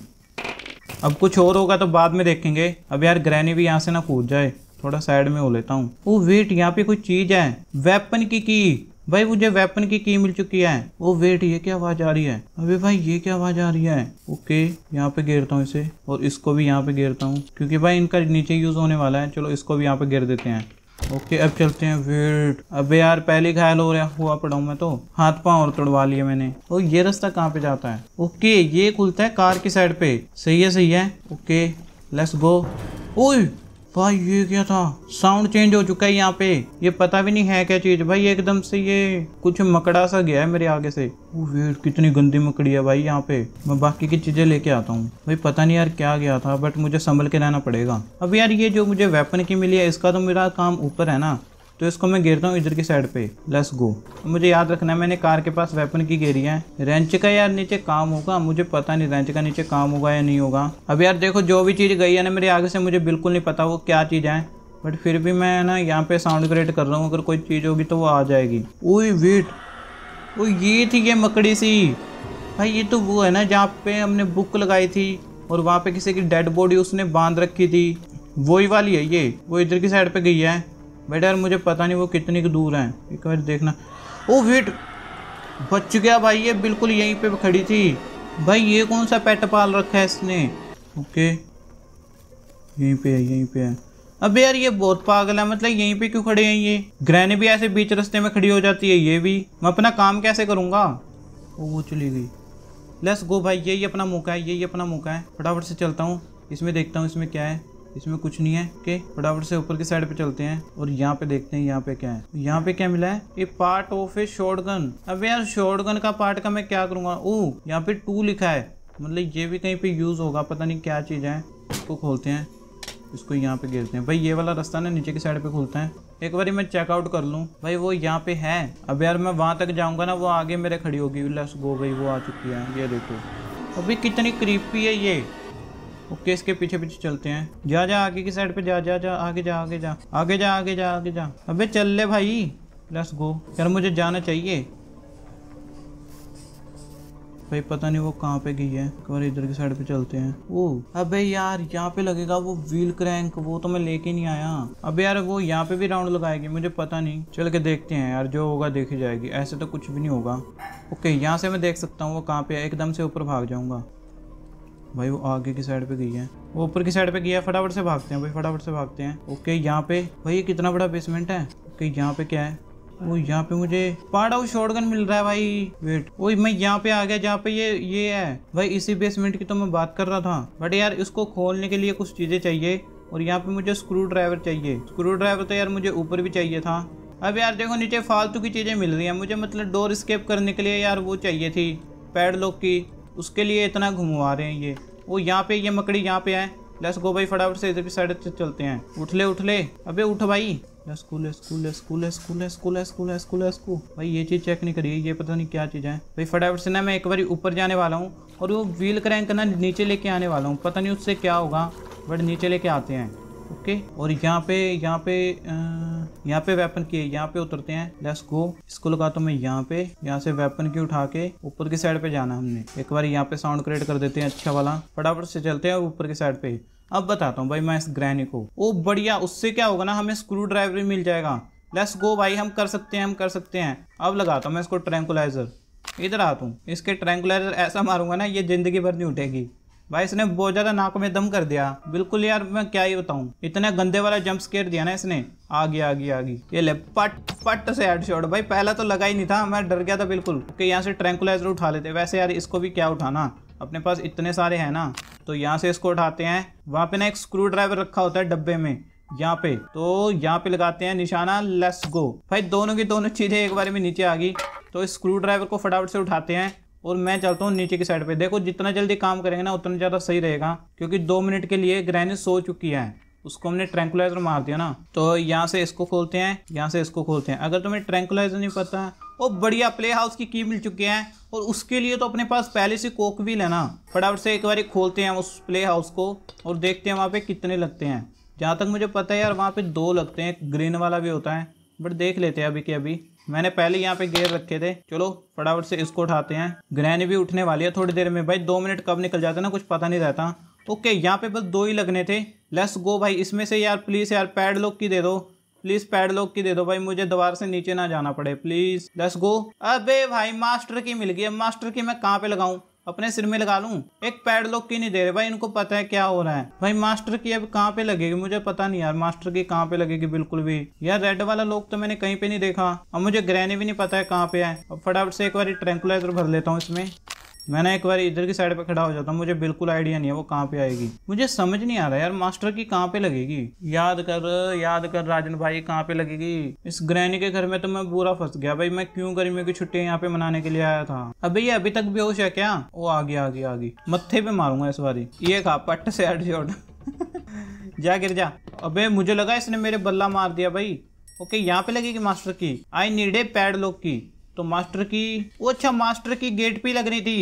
अब कुछ और होगा तो बाद में देखेंगे अब यार ग्रैनी भी यहाँ से ना कूद जाए थोड़ा साइड में हो लेता हूँ वो वेट यहाँ पे कोई चीज़ है वेपन की की भाई मुझे वेपन की की मिल चुकी है ओ वेट ये क्या आवाज़ आ रही है अबे भाई ये क्या आवाज़ आ रही है ओके यहाँ पे घेरता हूँ इसे और इसको भी यहाँ पे घेरता हूँ क्योंकि भाई इनका नीचे यूज़ होने वाला है चलो इसको भी यहाँ पे घेर देते हैं ओके अब चलते हैं वेट अबे यार पहले घायल हो रहा हुआ पड़ा हूँ मैं तो हाथ पाँव और तोड़वा लिया मैंने ओ ये रास्ता कहाँ पे जाता है ओके ये खुलता है कार की साइड पे सही है सही है ओके लेट्स गो ओए भाई ये क्या था साउंड चेंज हो चुका है यहाँ पे ये पता भी नहीं है क्या चीज भाई एकदम से ये कुछ मकड़ा सा गया है मेरे आगे से वेट कितनी गंदी मकड़ी है भाई यहाँ पे मैं बाकी की चीजें लेके आता हूँ भाई पता नहीं यार क्या गया था बट मुझे संभल के रहना पड़ेगा अब यार ये जो मुझे वेपन की मिली है इसका तो मेरा काम ऊपर है ना तो इसको मैं घेरता हूँ इधर की साइड पे लेस गो तो मुझे याद रखना है मैंने कार के पास वेपन की घेरी है रेंच का यार नीचे काम होगा मुझे पता नहीं रेंच का नीचे काम होगा या नहीं होगा अब यार देखो जो भी चीज़ गई है ना मेरे आगे से मुझे बिल्कुल नहीं पता वो क्या चीज़ है बट फिर भी मैं ना यहाँ पे साउंड क्रिएट कर रहा हूँ अगर कोई चीज़ होगी तो वो आ जाएगी ओई वेट वो ये थी ये मकड़ी सी भाई ये तो वो है ना जहाँ पे हमने बुक लगाई थी और वहाँ पे किसी की डेड बॉडी उसने बांध रखी थी वही वाली है ये वो इधर की साइड पे गई है बेटा यार मुझे पता नहीं वो कितनी दूर हैं एक बार देखना ओ वेट बच गया भाई ये बिल्कुल यहीं पे खड़ी थी भाई ये कौन सा पेट पाल रखा है इसने ओके यहीं पे है यहीं पे है अब यार ये बहुत पागल है मतलब यहीं पे क्यों खड़े हैं ये ग्रहण भी ऐसे बीच रस्ते में खड़ी हो जाती है ये भी मैं अपना काम कैसे करूँगा वो चली गई लेट्स गो भाई यही अपना मौका है यही अपना मौका है फटाफट से चलता हूँ इसमें देखता हूँ इसमें क्या है इसमें कुछ नहीं है के फटाफट से ऊपर की साइड पे चलते हैं और यहाँ पे देखते हैं यहाँ पे क्या है यहाँ पे क्या मिला है ये part of a shotgun अब यार शॉर्ट गन का पार्ट का मैं क्या करूँगा ओ यहाँ पे टू लिखा है मतलब ये भी कहीं पे यूज़ होगा पता नहीं क्या चीज़ है इसको खोलते हैं इसको यहाँ पे गिरते हैं भाई ये वाला रास्ता ना नीचे की साइड पे खुलता है एक बार मैं चेकआउट कर लूँ भाई वो यहाँ पे है अब यार मैं वहाँ तक जाऊँगा ना वो आगे मेरे खड़ी होगी लेट्स गो भाई वो आ चुकी है ये देखो अभी कितनी क्रीपी है ये ओके इसके पीछे पीछे चलते हैं जा जा आगे की साइड पे जा जा जा आगे जा आगे जा आगे जा आगे जा आगे जा अबे चल ले भाई लेट्स गो यार मुझे जाना चाहिए भाई पता नहीं वो कहाँ पे गई है एक बार इधर की साइड पे चलते हैं वो अबे यार यहाँ पे लगेगा वो व्हील क्रैंक वो तो मैं लेके नहीं आया अबे यार वो यहाँ पे भी राउंड लगाएगी मुझे पता नहीं चल के देखते हैं यार जो होगा देखी जाएगी ऐसे तो कुछ भी नहीं होगा ओके यहाँ से मैं देख सकता हूँ वो कहाँ पे है एकदम से ऊपर भाग जाऊंगा भाई वो आगे की साइड पे गई है वो ऊपर की साइड पे गया फटाफट से भागते हैं भाई फटाफट से भागते हैं ओके यहाँ पे भाई ये कितना बड़ा बेसमेंट है ओके यहाँ पे क्या है वो यहाँ पे मुझे पार्ट आउट शॉर्ट गन मिल रहा है भाई वेट वो मैं यहाँ पे आ गया जहाँ पे ये ये है भाई इसी बेसमेंट की तो मैं बात कर रहा था बट यार इसको खोलने के लिए कुछ चीज़ें चाहिए और यहाँ पे मुझे स्क्रू ड्राइवर चाहिए स्क्रू ड्राइवर तो यार मुझे ऊपर भी चाहिए था अब यार देखो नीचे फालतू की चीज़ें मिल रही हैं मुझे मतलब डोर स्केप करने के लिए यार वो चाहिए थी पैड लॉक की उसके लिए इतना घुमवा रहे हैं ये वो यहाँ पे ये मकड़ी यहाँ पे आए लस गो भाई फटाफट से इधर भी साइड चलते हैं उठ ले उठ ले अबे उठ भाई school school school school school school school school भाई ये चीज़ चेक नहीं करिए ये पता नहीं क्या चीज़ है भाई फटाफट से ना मैं एक बार ऊपर जाने वाला हूँ और वो व्हील क्रैंक ना नीचे लेके आने वाला हूँ पता नहीं उससे क्या होगा बट नीचे लेके आते हैं ओके और यहाँ पे यहाँ पे यहाँ पे वेपन की यहाँ पे उतरते हैं लेट्स गो इसको लगाता तो हूँ मैं यहाँ पे यहाँ से वेपन की उठा के ऊपर की साइड पे जाना हमने एक बार यहाँ पे साउंड क्रिएट कर देते हैं अच्छा वाला फटाफट से चलते हैं ऊपर की साइड पे अब बताता हूँ भाई मैं इस ग्रैनी को ओ बढ़िया उससे क्या होगा ना हमें स्क्रू ड्राइवर मिल जाएगा लेट्स गो भाई हम कर सकते हैं हम कर सकते हैं अब लगाता हूँ मैं इसको ट्रैंकुलाइजर इधर आता हूँ इसके ट्रैंकुलाइजर ऐसा मारूंगा ना ये ज़िंदगी भर नहीं उठेगी भाई इसने बहुत ज़्यादा नाक में दम कर दिया बिल्कुल यार मैं क्या ही बताऊँ इतने गंदे वाला जंप स्केर दिया ना इसने आगे आगे आगे ये ले पट पट से हेड शॉट भाई पहला तो लगा ही नहीं था मैं डर गया था बिल्कुल कि यहाँ से ट्रैंकुलाइजर उठा लेते वैसे यार इसको भी क्या उठाना अपने पास इतने सारे है ना तो यहाँ से इसको उठाते हैं वहाँ पे ना एक स्क्रू ड्राइवर रखा होता है डब्बे में यहाँ पे तो यहाँ पे लगाते हैं निशाना लेस गो भाई दोनों की दोनों चीज़ें एक बार में नीचे आ गई तो इस स्क्रू ड्राइवर को फटाफट से उठाते हैं और मैं चलता हूँ नीचे की साइड पे देखो जितना जल्दी काम करेंगे ना उतना ज़्यादा सही रहेगा क्योंकि दो मिनट के लिए ग्रैनी सो चुकी है उसको हमने ट्रैंकुलाइजर मार दिया ना तो यहाँ से इसको खोलते हैं यहाँ से इसको खोलते हैं अगर तुम्हें ट्रैंकुलाइजर नहीं पता वो बढ़िया प्ले हाउस की की मिल चुकी है और उसके लिए तो अपने पास पहले से कोक भी है ना फटाफट से एक बार खोलते हैं उस प्ले हाउस को और देखते हैं वहाँ पे कितने लगते हैं जहाँ तक मुझे पता है यार वहाँ पर दो लगते हैं ग्रीन वाला भी होता है बट देख लेते हैं अभी के अभी मैंने पहले यहाँ पे गेयर रखे थे चलो फटाफट से इसको उठाते हैं ग्रहण भी उठने वाली है थोड़ी देर में भाई दो मिनट कब निकल जाते ना कुछ पता नहीं रहता ओके यहाँ पे बस दो ही लगने थे लेस गो भाई इसमें से यार प्लीज़ यार पैड लॉक की दे दो प्लीज़ पैड लॉक की दे दो भाई मुझे दोबारा से नीचे ना जाना पड़े प्लीज़ लेस गो अबे भाई मास्टर की मिल गई मास्टर की मैं कहाँ पे लगाऊँ अपने सिर में लगा लू एक पैड लोग की नहीं दे रहे भाई इनको पता है क्या हो रहा है भाई मास्टर की अब कहाँ पे लगेगी मुझे पता नहीं यार मास्टर की कहाँ पे लगेगी बिल्कुल भी यार रेड वाला लोग तो मैंने कहीं पे नहीं देखा अब मुझे ग्रहण भी नहीं पता है कहाँ पे है अब फटाफट से एक बार ट्रैंकुलाइजर भर लेता हूँ इसमें मैंने एक बार इधर की साइड पे खड़ा हो जाता मुझे बिल्कुल आइडिया नहीं है वो कहाँ पे आएगी मुझे समझ नहीं आ रहा यार मास्टर की कहाँ पे लगेगी याद कर याद कर राजन भाई कहाँ पे लगेगी इस ग्रैनी के घर में तो मैं बुरा फंस गया भाई मैं क्यों गर्मियों की छुट्टियां यहाँ पे मनाने के लिए आया था अभी ये अभी तक बेहोश है क्या वो आ गया आ गया आ गई मत्थे पे मारूंगा इस बारी ये कहा पट से हट शॉट [laughs] जा गिर जा अबे मुझे लगा इसने मेरे बल्ला मार दिया भाई ओके यहाँ पे लगेगी master key I need a padlock key तो मास्टर की वो अच्छा मास्टर की गेट पे लग रही थी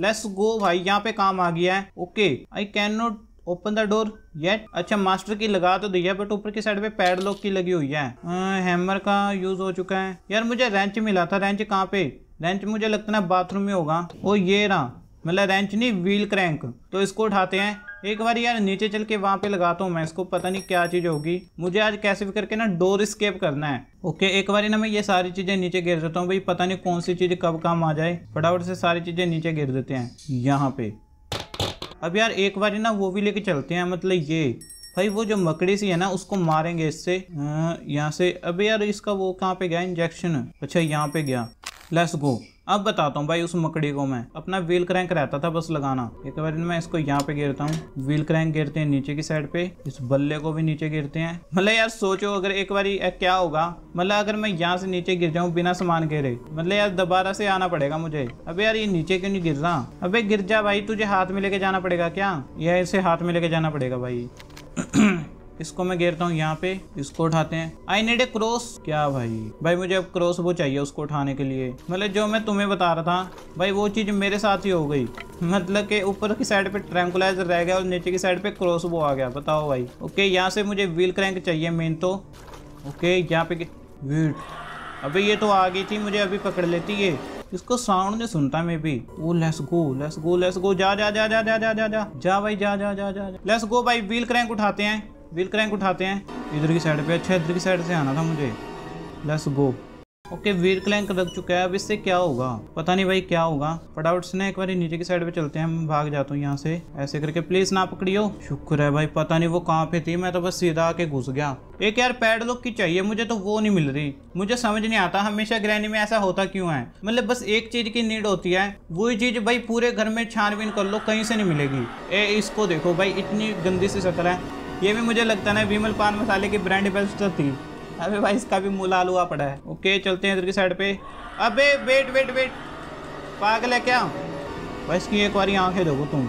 लेट्स गो भाई यहाँ पे काम आ गया है okay I can not open the door yet अच्छा मास्टर की लगा तो दी है बट ऊपर की साइड पे पैड लॉक की लगी हुई है आ, हैमर का यूज हो चुका है यार मुझे रेंच मिला था रेंच कहाँ पे रेंच मुझे लगता है बाथरूम में होगा ओ ये रहा मतलब रेंच नहीं व्हील क्रैंक तो इसको उठाते हैं एक बार यार नीचे चल के वहाँ पे लगाता हूँ मैं इसको पता नहीं क्या चीज़ होगी मुझे आज कैसे भी करके ना डोर स्केप करना है ओके एक बार ना मैं ये सारी चीज़ें नीचे गिर देता हूँ भाई पता नहीं कौन सी चीज़ कब काम आ जाए फटाफट से सारी चीज़ें नीचे गिर देते हैं यहाँ पे अब यार एक बार ना वो भी लेके चलते हैं मतलब ये भाई वो जो मकड़ी सी है ना उसको मारेंगे इससे अं, यहाँ से अब यार इसका वो कहाँ पे गया इंजेक्शन अच्छा यहाँ पे गया लेट्स गो अब बताता हूँ भाई उस मकड़ी को मैं अपना व्हील क्रैंक रहता था बस लगाना एक बार मैं इसको यहाँ पे गिरता हूँ व्हील क्रैंक गिरते हैं नीचे की साइड पे इस बल्ले को भी नीचे गिरते हैं मतलब यार सोचो अगर एक बार क्या होगा मतलब अगर मैं यहाँ से नीचे गिर जाऊँ बिना सामान गिरे मतलब यार दोबारा से आना पड़ेगा मुझे अब यार ये नीचे क्यों नहीं गिर रहा अब गिर जा भाई तुझे हाथ में लेके जाना पड़ेगा क्या यह इसे हाथ में लेके जाना पड़ेगा भाई [clears throat] इसको मैं घेरता हूँ यहाँ पे इसको उठाते हैं आई नीड ए क्रॉस क्या भाई भाई मुझे अब क्रॉस वो चाहिए उसको उठाने के लिए मतलब जो मैं तुम्हें बता रहा था भाई वो चीज़ मेरे साथ ही हो गई मतलब के ऊपर की साइड पे ट्रैंकुलाइजर रह गया और नीचे की साइड पे क्रॉस वो आ गया बताओ भाई ओके यहाँ से मुझे व्हील क्रैंक चाहिए मेन तो ओके यहाँ पे वीट अभी ये तो आ गई थी मुझे अभी पकड़ लेती ये इसको साउंड नहीं सुनता मैं भी oh let's go let's go let's go जा जा जा जा जा जा जा जा भाई जा जा जा जा लेस गो भाई व्हील क्रैंक उठाते हैं व्हील क्रैंक उठाते हैं इधर की साइड पे अच्छा इधर की साइड से आना था मुझे let's go okay wheel crank लग चुका है अब इससे क्या होगा पता नहीं भाई क्या होगा फटाफट से ना एक बार नीचे की साइड पे चलते हैं मैं भाग जाता हूँ यहाँ से ऐसे करके प्लीज ना पकड़ियो शुक्र है भाई पता नहीं वो कहाँ पे थी मैं तो बस सीधा आके घुस गया एक यार पैड लुक की चाहिए मुझे तो वो नहीं मिल रही मुझे समझ नहीं आता हमेशा ग्रहणी में ऐसा होता क्यों है मतलब बस एक चीज की नीड होती है वही चीज भाई पूरे घर में छानबीन कर लो कहीं से नहीं मिलेगी ए इसको देखो भाई इतनी गंदी सी शक्ल है ये भी मुझे लगता है विमल पान मसाले की ब्रांड एम्बेसडर तो थी अबे भाई इसका भी मूला आलूआ पड़ा है ओके चलते हैं इधर की साइड पे अबे वेट वेट वेट पागल है क्या भाई इसकी एक बार आंखें देखो तुम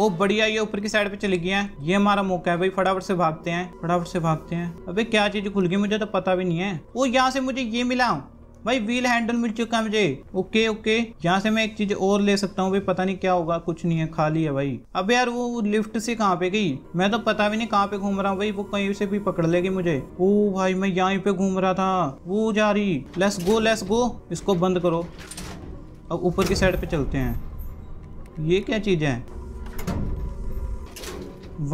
ओ बढ़िया ये ऊपर की साइड पे चली गई है ये हमारा मौका है भाई फटाफट से भागते हैं फटाफट से भागते हैं अबे क्या चीज़ खुल गई मुझे तो पता भी नहीं है वो यहाँ से मुझे ये मिला भाई व्हील हैंडल मिल चुका है मुझे ओके ओके यहाँ से मैं एक चीज और ले सकता हूँ पता नहीं क्या होगा कुछ नहीं है खाली है भाई अब यार वो लिफ्ट से कहाँ पे गई मैं तो पता भी नहीं कहाँ पे घूम रहा हूँ भाई वो कहीं से भी पकड़ लेगी मुझे ओ भाई मैं यहाँ पे घूम रहा था वो जा रही लेस गो लेस गो इसको बंद करो अब ऊपर की साइड पे चलते हैं ये क्या चीज़ है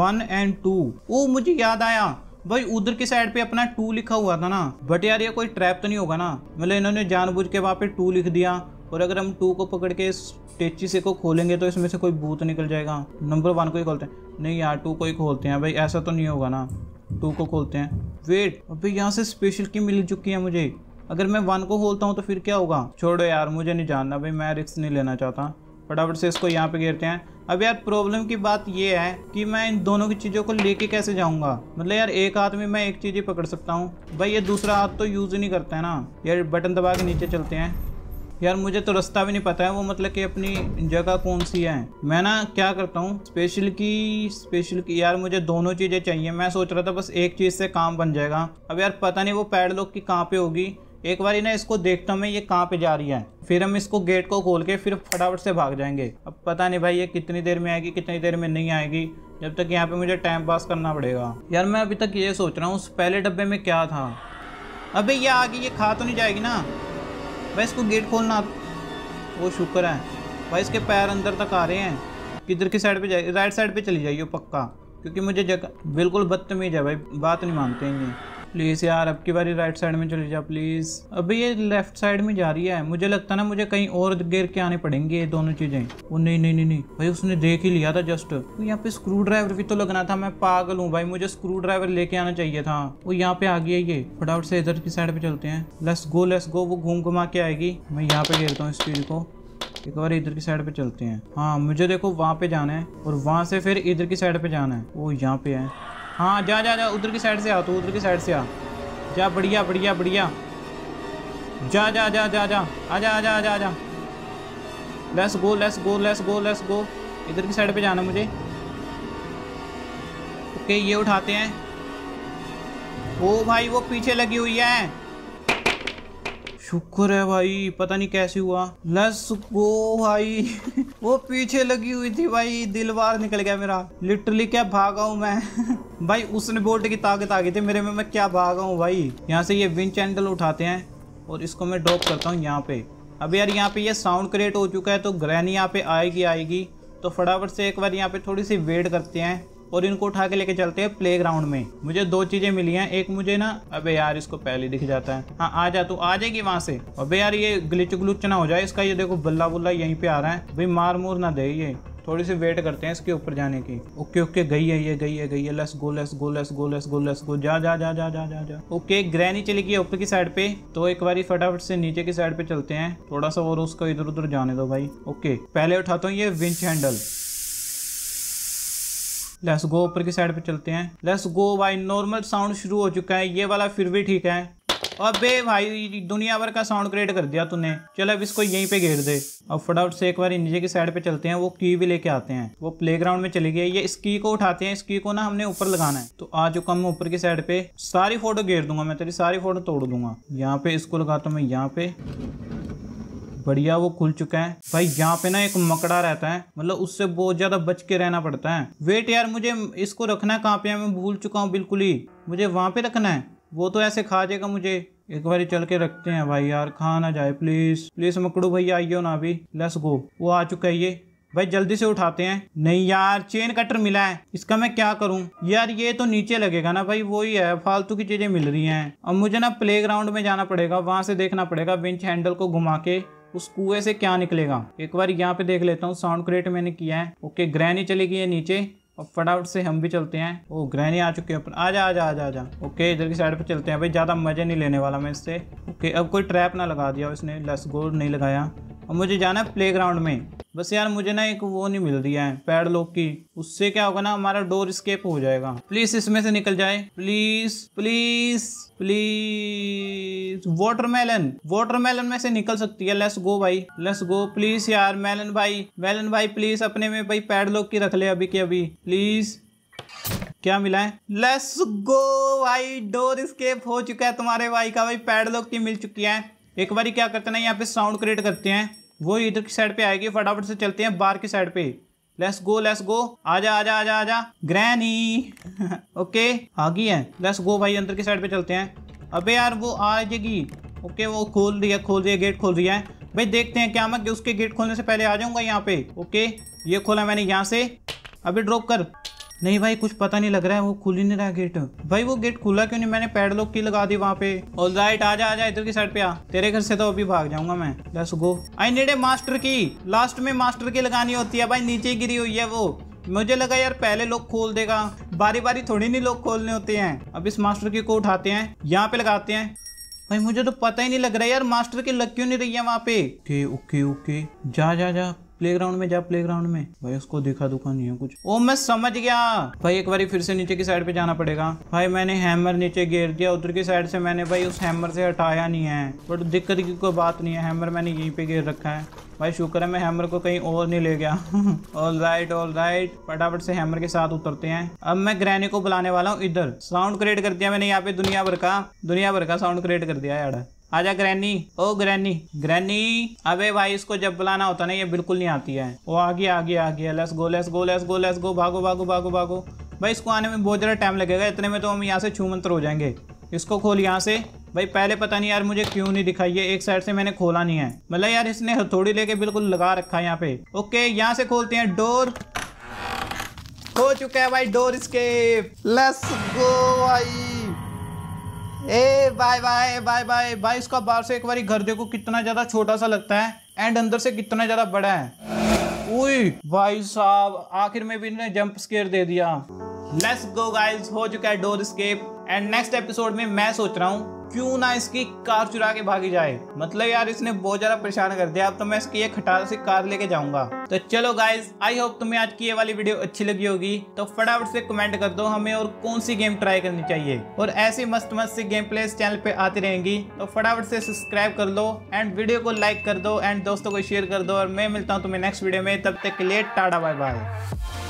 वन एंड टू ओ मुझे याद आया भाई उधर की साइड पे अपना टू लिखा हुआ था ना बट यार ये कोई ट्रैप तो नहीं होगा ना मतलब इन्होंने जानबूझ के वहाँ पे टू लिख दिया और अगर हम टू को पकड़ के इस टेची से को खोलेंगे तो इसमें से कोई भूत निकल जाएगा नंबर वन को ही खोलते हैं नहीं यार टू को ही खोलते हैं भाई ऐसा तो नहीं होगा ना टू को खोलते हैं वेट अभी यहाँ से स्पेशल की मिल चुकी है मुझे अगर मैं वन को खोलता हूँ तो फिर क्या होगा छोड़ो यार मुझे नहीं जानना भाई मैं रिक्स नहीं लेना चाहता फटाफट से इसको यहाँ पे घेरते हैं अब यार प्रॉब्लम की बात ये है कि मैं इन दोनों की चीज़ों को लेके कैसे जाऊंगा मतलब यार एक हाथ में मैं एक चीज़ ही पकड़ सकता हूँ भाई ये दूसरा हाथ तो यूज़ ही नहीं करता है ना यार बटन दबा के नीचे चलते हैं यार मुझे तो रास्ता भी नहीं पता है वो मतलब कि अपनी जगह कौन सी है मैं ना क्या करता हूँ स्पेशल की स्पेशल की यार मुझे दोनों चीज़ें चाहिए मैं सोच रहा था बस एक चीज़ से काम बन जाएगा अब यार पता नहीं वो पैडलॉक की कहाँ पे होगी एक बार ना इसको देखता हूँ मैं ये कहाँ पे जा रही है फिर हम इसको गेट को खोल के फिर फटाफट से भाग जाएंगे अब पता नहीं भाई ये कितनी देर में आएगी कितनी देर में नहीं आएगी जब तक यहाँ पे मुझे टाइम पास करना पड़ेगा यार मैं अभी तक ये सोच रहा हूँ उस पहले डब्बे में क्या था अबे ये आगे ये खा तो नहीं जाएगी ना भाई इसको गेट खोलना वो शुक्र है भाई इसके पैर अंदर तक आ रहे हैं किधर की साइड पर जाए राइट साइड पर चली जाइए पक्का क्योंकि मुझे जगह बिल्कुल बदतमीज है भाई बात नहीं मानते हैं ये प्लीज़ यार अब की बारी राइट साइड में चली जा प्लीज़ अभी ये लेफ्ट साइड में जा रही है मुझे लगता ना मुझे कहीं और गिर के आने पड़ेंगे ये दोनों चीज़ें वो नहीं नहीं नहीं नहीं भाई उसने देख ही लिया था जस्ट तो यहाँ पे स्क्रू ड्राइवर भी तो लगना था मैं पागल हूँ भाई मुझे स्क्रू ड्राइवर लेके आना चाहिए था वो यहाँ पे आ गया ये फटाफट से इधर की साइड पे चलते हैं लेस गो लेस गो वो घूम घुमा के आएगी मैं यहाँ पे गिरता हूँ इस चीज को एक बार इधर की साइड पे चलते हैं हाँ मुझे देखो वहाँ पे जाना है और वहाँ से फिर इधर की साइड पे जाना है वो यहाँ पे है हाँ जा जा जा उधर की साइड से आ तू उधर की साइड से आ जा बढ़िया बढ़िया बढ़िया जा जा जा जा जा आ जा आ जा let's go let's go let's go let's go इधर की साइड पे जाना मुझे ओके ये उठाते हैं ओ भाई वो पीछे लगी हुई है शुक्र है भाई पता नहीं कैसे हुआ लेट्स गो भाई [laughs] वो पीछे लगी हुई थी भाई दिल बार निकल गया मेरा लिटरली क्या भागा हूँ मैं [laughs] भाई उसने बोल्ट की ताकत आ गई थी मेरे में मैं क्या भागा हूँ भाई यहाँ से ये विंच हैंडल उठाते हैं और इसको मैं ड्रॉप करता हूँ यहाँ पे अब यार यहाँ पे ये साउंड क्रिएट हो चुका है तो ग्रहण यहाँ पे आएगी आएगी तो फटाफट से एक बार यहाँ पे थोड़ी सी वेट करते हैं और इनको उठा के लेके चलते हैं प्ले ग्राउंड में मुझे दो चीज़ें मिली हैं एक मुझे ना अबे यार इसको पहले दिख जाता है हाँ आ जा तू आ जाएगी वहां से अबे यार ये ग्लिच ग्लुच ना हो जाए इसका ये देखो बल्ला बुल्ला यहीं पे आ रहा है भाई मार मूर ना दे ये थोड़ी सी वेट करते हैं इसके ऊपर जाने की ओके ओके गई है ये गई है गई है let's go let's go let's go let's go let's go जा जा जा जा जा जा जा ओके ग्रैनी चली गई ऊपर की साइड पे तो एक बार फटाफट से नीचे की साइड पे चलते हैं थोड़ा सा और उसको इधर उधर जाने दो भाई ओके पहले उठाता हूँ ये विंच हैंडल लेस गो ऊपर की साइड पे चलते हैं लेस गो भाई नॉर्मल साउंड शुरू हो चुका है ये वाला फिर भी ठीक है अबे भाई दुनिया भर का साउंड क्रिएट कर दिया तूने चल अब इसको यहीं पे घेर दे अब फटाफट से एक बार नीचे की साइड पे चलते हैं वो की भी लेके आते हैं वो प्लेग्राउंड में चली गई ये इस की को उठाते हैं इस की को ना हमने ऊपर लगाना है तो आ चुका हूँ ऊपर की साइड पे सारी फोटो घेर दूंगा मैं तेरी सारी फोटो तोड़ दूंगा यहाँ पे इसको लगाता हूँ मैं यहाँ पे बढ़िया वो खुल चुका है भाई यहाँ पे ना एक मकड़ा रहता है मतलब उससे बहुत ज़्यादा बच के रहना पड़ता है वेट यार मुझे इसको रखना है कहाँ पे मैं भूल चुका हूँ बिल्कुल ही मुझे वहाँ पे रखना है वो तो ऐसे खा जाएगा मुझे एक बार चल के रखते हैं भाई यार खा ना जाए प्लीज़ प्लीज़ मकड़ू भाई आइयो ना अभी लेट्स गो वो आ चुका है ये भाई जल्दी से उठाते हैं नहीं यार चेन कटर मिला है इसका मैं क्या करूं यार ये तो नीचे लगेगा ना भाई वही है फालतू की चीजें मिल रही हैं अब मुझे ना प्ले ग्राउंड में जाना पड़ेगा वहां से देखना पड़ेगा विंच हैंडल को घुमा के उस कुएं से क्या निकलेगा एक बार यहाँ पे देख लेता हूँ साउंड क्रिएट मैंने किया है ओके ग्रहणी चली गई है नीचे और फटाफट से हम भी चलते हैं ओ oh, ग्रहणी आ चुके हैं अपन जा आ जा जा ओके इधर की साइड पर चलते हैं भाई ज़्यादा मज़े नहीं लेने वाला मैं इससे ओके अब कोई ट्रैप ना लगा दिया उसने लस गोल नहीं लगाया और मुझे जाना है ग्राउंड में बस यार मुझे ना एक वो नहीं मिल रही है पैड लॉक की उससे क्या होगा ना हमारा डोर स्केप हो जाएगा प्लीज इसमें से निकल जाए please please please watermelon watermelon में से निकल सकती है लेस गो भाई लेस गो प्लीज यार मेलन भाई मेलन भाई प्लीज अपने में भाई पैड लॉक की रख ले अभी के अभी प्लीज क्या मिला है लेस गो भाई डोर स्केप हो चुका है तुम्हारे भाई का भाई पैड लॉक की मिल चुकी है एक बार क्या करते हैं यहाँ पे साउंड क्रिएट करते हैं वो इधर की साइड पे आएगी फटाफट से चलते हैं बार की साइड पे लेट्स गो लेट्स गो आजा आजा आजा आजा ग्रैनी ओके आ गई है लेट्स गो भाई अंदर की साइड पे चलते हैं अबे यार वो आ जाएगी ओके वो खोल रही है खोल रही है गेट खोल रही है भाई देखते हैं क्या मैं उसके गेट खोलने से पहले आ जाऊंगा यहाँ पे ओके ये खोला मैंने यहाँ से अभी ड्रॉप कर नहीं भाई कुछ पता नहीं लग रहा है वो खुल ही नहीं रहा गेट भाई वो गेट खुला क्यों नहीं मैंने पैडलॉक की लगा दी वहाँ पे ऑल राइट आ जा इधर की साइड पे आ तेरे घर से तो अभी भाग जाऊंगा मैं let's go I need a master key last में मास्टर की लगानी होती है भाई नीचे गिरी हुई है वो मुझे लगा यार पहले लोग खोल देगा बारी बारी थोड़ी नहीं लोग खोलने होते हैं अब इस मास्टर की को उठाते हैं यहाँ पे लगाते हैं भाई मुझे तो पता ही नहीं लग रहा यार मास्टर की लग क्यों नहीं रही है वहाँ पे ओके ओके ओके जा जा जा प्लेग्राउंड में जा प्लेग्राउंड में भाई उसको दिखा दुखा तो नहीं है कुछ ओ मैं समझ गया भाई एक बार फिर से नीचे की साइड पे जाना पड़ेगा भाई मैंने हैमर नीचे घेर दिया उधर की साइड से मैंने भाई उस हैमर से हटाया नहीं है बट दिक्कत की कोई बात नहीं है हैमर मैंने यहीं पे गेर रखा है भाई शुक्र है मैं हैमर को कहीं और नहीं ले गया ऑल राइट ऑल राइट फटाफट से हैमर के साथ उतरते हैं अब मैं ग्रैनी को बुलाने वाला हूँ इधर साउंड क्रिएट कर दिया मैंने यहाँ पे दुनिया भर का दुनिया भर का साउंड क्रिएट कर दिया यार आजा ग्रैनी ओ ग्रैनी ग्रैनी अबे भाई इसको जब बुलाना होता ना ये बिल्कुल नहीं आती है वो आ आ गया गया आ गया let's go let's go let's go let's go भागो भागो भागो भागो भाई इसको आने में बहुत ज़्यादा टाइम लगेगा इतने में तो हम यहाँ से छूमंतर हो जाएंगे इसको खोल यहाँ से भाई पहले पता नहीं यार मुझे क्यों नहीं दिखाई है एक साइड से मैंने खोला नहीं है मतलब यार इसने हथौड़ी लेके बिल्कुल लगा रखा है यहाँ पे ओके यहाँ से खोलते हैं डोर हो चुका है भाई डोर इसके लेस गो भाई ए bye bye bye bye bye इसका बाहर से एक बार घर देखो कितना ज्यादा छोटा सा लगता है एंड अंदर से कितना ज्यादा बड़ा है उई भाई साहब आखिर में भी इन्होंने जंप स्केयर दे दिया लेट्स गो गाइस हो चुका है door escape and next episode में मैं सोच रहा हूँ क्यों ना इसकी कार चुरा के भागी जाए मतलब यार इसने बहुत ज्यादा परेशान कर दिया अब तो मैं इसकी एक खटाल से कार लेके जाऊंगा तो चलो गाइज आई होप तुम्हें आज की ये वाली वीडियो अच्छी लगी होगी तो फटाफट से कमेंट कर दो हमें और कौन सी गेम ट्राई करनी चाहिए और ऐसी मस्त मस्त सी गेम प्ले इस चैनल पे आती रहेंगी तो फटाफट से सब्सक्राइब कर लो एंड वीडियो को लाइक कर दो एंड दोस्तों को शेयर कर दो और मैं मिलता हूँ तुम्हें नेक्स्ट वीडियो में तब तक के लिए टाटा बाय बाय